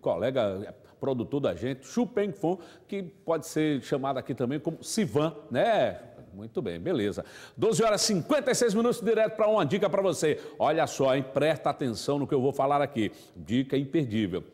colega é, produtor da gente, Xu Peng Fon, que pode ser chamado aqui também como Sivan, né? Muito bem, beleza. 12 horas e 56 minutos direto para uma dica para você. Olha só, hein? presta atenção no que eu vou falar aqui. Dica imperdível.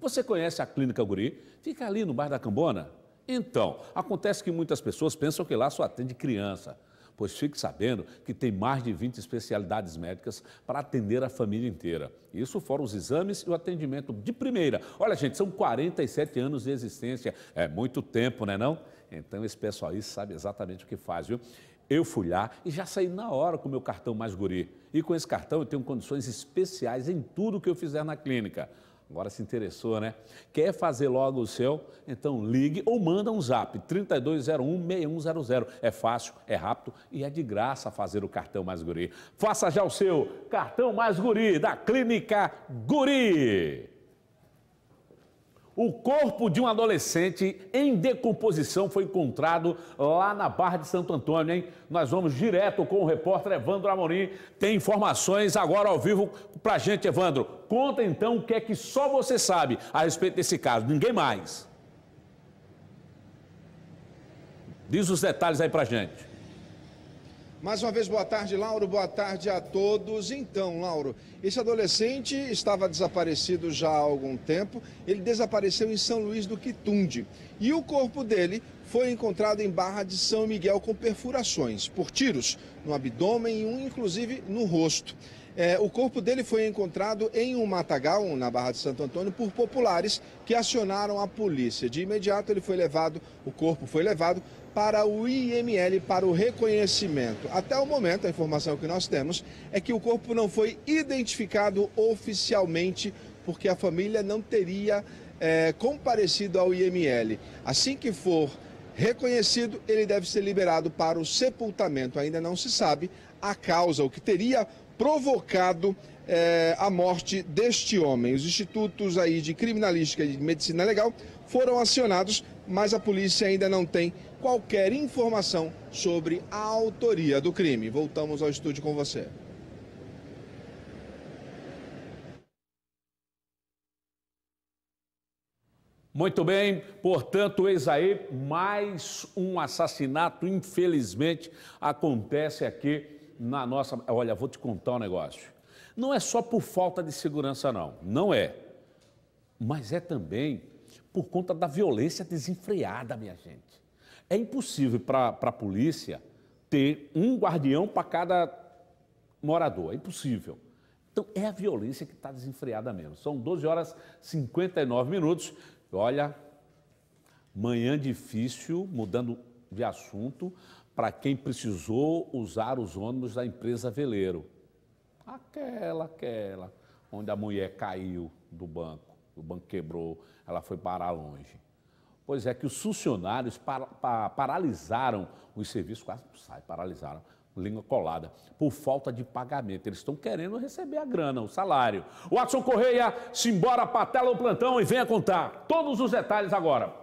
Você conhece a Clínica Guri? Fica ali no Bar da Cambona? Então, acontece que muitas pessoas pensam que lá só atende criança pois fique sabendo que tem mais de 20 especialidades médicas para atender a família inteira. Isso fora os exames e o atendimento de primeira. Olha, gente, são 47 anos de existência. É muito tempo, né não? Então esse pessoal aí sabe exatamente o que faz, viu? Eu fui lá e já saí na hora com o meu cartão mais guri. E com esse cartão eu tenho condições especiais em tudo que eu fizer na clínica. Agora se interessou, né? Quer fazer logo o seu? Então ligue ou manda um zap 3201-6100. É fácil, é rápido e é de graça fazer o cartão Mais Guri. Faça já o seu cartão Mais Guri da Clínica Guri. O corpo de um adolescente em decomposição foi encontrado lá na Barra de Santo Antônio, hein? Nós vamos direto com o repórter Evandro Amorim. Tem informações agora ao vivo pra gente, Evandro. Conta então o que é que só você sabe a respeito desse caso, ninguém mais. Diz os detalhes aí pra gente. Mais uma vez, boa tarde, Lauro. Boa tarde a todos. Então, Lauro, esse adolescente estava desaparecido já há algum tempo. Ele desapareceu em São Luís do Quitunde. E o corpo dele foi encontrado em Barra de São Miguel com perfurações por tiros no abdômen e um, inclusive, no rosto. É, o corpo dele foi encontrado em um matagal, na Barra de Santo Antônio, por populares que acionaram a polícia. De imediato ele foi levado, o corpo foi levado para o IML para o reconhecimento. Até o momento, a informação que nós temos é que o corpo não foi identificado oficialmente, porque a família não teria é, comparecido ao IML. Assim que for reconhecido, ele deve ser liberado para o sepultamento. Ainda não se sabe a causa, o que teria provocado é, a morte deste homem. Os institutos aí de criminalística e de medicina legal foram acionados, mas a polícia ainda não tem qualquer informação sobre a autoria do crime. Voltamos ao estúdio com você. Muito bem, portanto, eis aí mais um assassinato, infelizmente, acontece aqui na nossa. Olha, vou te contar um negócio. Não é só por falta de segurança, não. Não é. Mas é também por conta da violência desenfreada, minha gente. É impossível para a polícia ter um guardião para cada morador. É impossível. Então, é a violência que está desenfreada mesmo. São 12 horas e 59 minutos. Olha, manhã difícil, mudando de assunto, para quem precisou usar os ônibus da empresa Veleiro. Aquela, aquela, onde a mulher caiu do banco, o banco quebrou, ela foi parar longe. Pois é que os funcionários para, para, paralisaram os serviços, quase sai, paralisaram língua colada, por falta de pagamento. Eles estão querendo receber a grana, o salário. Watson Correia, se embora para a tela do plantão e venha contar todos os detalhes agora.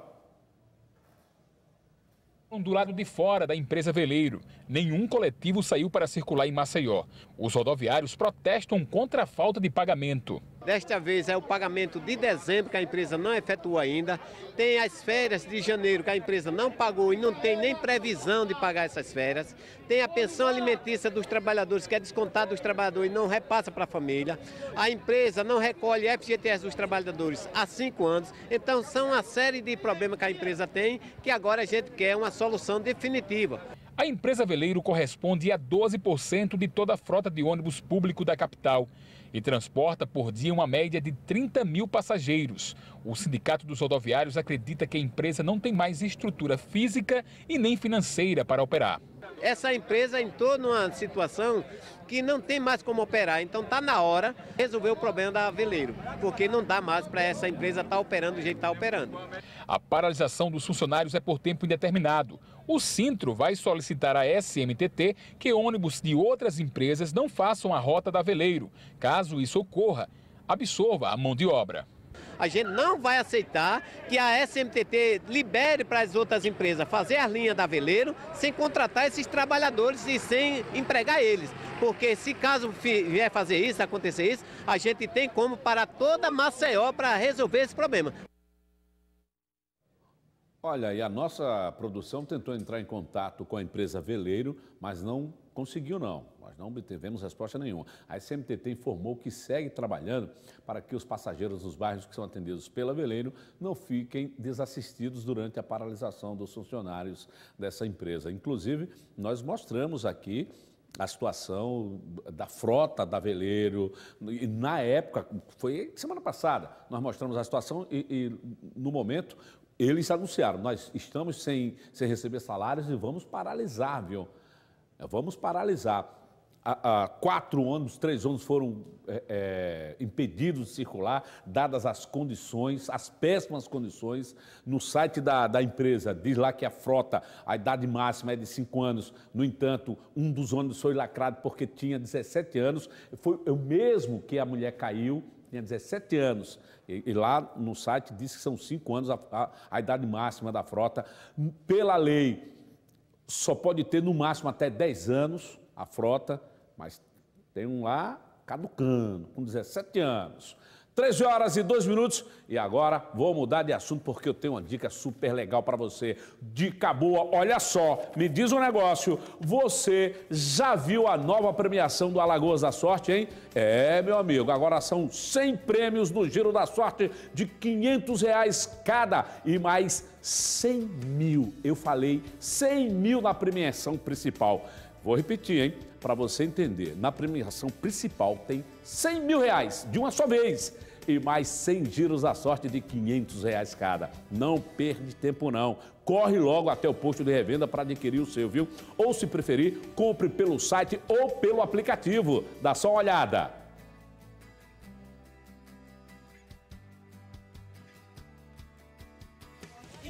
Do lado de fora da empresa veleiro, nenhum coletivo saiu para circular em Maceió. Os rodoviários protestam contra a falta de pagamento. Desta vez é o pagamento de dezembro que a empresa não efetuou ainda. Tem as férias de janeiro que a empresa não pagou e não tem nem previsão de pagar essas férias. Tem a pensão alimentícia dos trabalhadores que é descontada dos trabalhadores e não repassa para a família. A empresa não recolhe FGTS dos trabalhadores há cinco anos. Então são uma série de problemas que a empresa tem que agora a gente quer uma solução definitiva. A empresa Veleiro corresponde a 12% de toda a frota de ônibus público da capital e transporta por dia uma média de 30 mil passageiros. O Sindicato dos Rodoviários acredita que a empresa não tem mais estrutura física e nem financeira para operar essa empresa entrou numa situação que não tem mais como operar. Então está na hora de resolver o problema da Veleiro, porque não dá mais para essa empresa estar tá operando do jeito que está operando. A paralisação dos funcionários é por tempo indeterminado. O Sintro vai solicitar à SMTT que ônibus de outras empresas não façam a rota da Veleiro. Caso isso ocorra, absorva a mão de obra. A gente não vai aceitar que a SMTT libere para as outras empresas fazer a linha da Veleiro sem contratar esses trabalhadores e sem empregar eles. Porque se caso vier fazer isso, acontecer isso, a gente tem como parar toda a Maceió para resolver esse problema. Olha, e a nossa produção tentou entrar em contato com a empresa Veleiro, mas não conseguiu não, nós não obtivemos resposta nenhuma. A SMTT informou que segue trabalhando para que os passageiros dos bairros que são atendidos pela Veleiro não fiquem desassistidos durante a paralisação dos funcionários dessa empresa. Inclusive, nós mostramos aqui a situação da frota da Veleiro. E na época, foi semana passada, nós mostramos a situação e, e no momento, eles anunciaram, nós estamos sem, sem receber salários e vamos paralisar, viu? vamos paralisar. Há, quatro ônibus, três ônibus foram é, é, impedidos de circular, dadas as condições, as péssimas condições. No site da, da empresa diz lá que a frota, a idade máxima é de cinco anos. No entanto, um dos ônibus foi lacrado porque tinha 17 anos. Foi o mesmo que a mulher caiu, tinha 17 anos. E, e lá no site diz que são cinco anos a, a, a idade máxima da frota. Pela lei só pode ter no máximo até 10 anos a frota, mas tem um lá caducando, com 17 anos. 13 horas e 2 minutos. E agora vou mudar de assunto porque eu tenho uma dica super legal para você. Dica boa, olha só, me diz um negócio. Você já viu a nova premiação do Alagoas da Sorte, hein? É, meu amigo, agora são 100 prêmios no Giro da Sorte de 500 reais cada e mais 100 mil. Eu falei 100 mil na premiação principal. Vou repetir, hein? Para você entender, na premiação principal tem 100 mil reais de uma só vez e mais 100 giros à sorte de 500 reais cada. Não perde tempo não. Corre logo até o posto de revenda para adquirir o seu, viu? Ou se preferir, compre pelo site ou pelo aplicativo. Dá só uma olhada.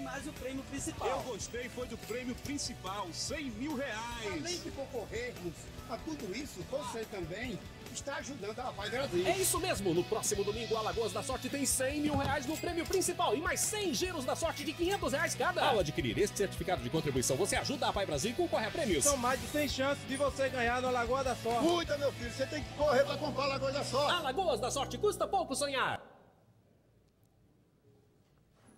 mais o prêmio principal. Eu gostei, foi do prêmio principal, 100 mil reais. Além de concorrermos a tudo isso, você também está ajudando a Pai Brasil. É isso mesmo, no próximo domingo, Alagoas da Sorte tem 100 mil reais no prêmio principal e mais 100 giros da sorte de 500 reais cada. Ao adquirir este certificado de contribuição, você ajuda a Pai Brasil e concorre a prêmios. São mais de 100 chances de você ganhar no Alagoas da Sorte. Cuida, meu filho, você tem que correr para comprar Alagoas da Sorte. Alagoas da Sorte custa pouco sonhar.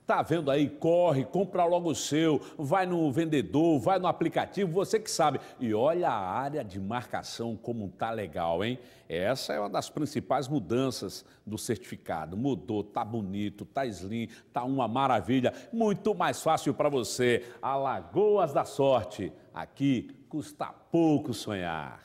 Tá vendo aí? Corre, compra logo o seu, vai no vendedor, vai no aplicativo, você que sabe. E olha a área de marcação como tá legal, hein? Essa é uma das principais mudanças do certificado. Mudou, tá bonito, tá slim, tá uma maravilha, muito mais fácil para você. Alagoas da Sorte. Aqui custa pouco sonhar.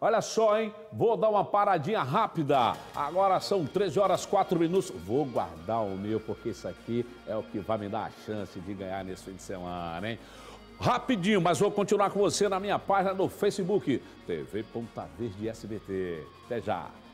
Olha só, hein? Vou dar uma paradinha rápida. Agora são 13 horas 4 minutos. Vou guardar o meu, porque isso aqui é o que vai me dar a chance de ganhar nesse fim de semana, hein? Rapidinho, mas vou continuar com você na minha página no Facebook, TV Ponta Verde SBT. Até já!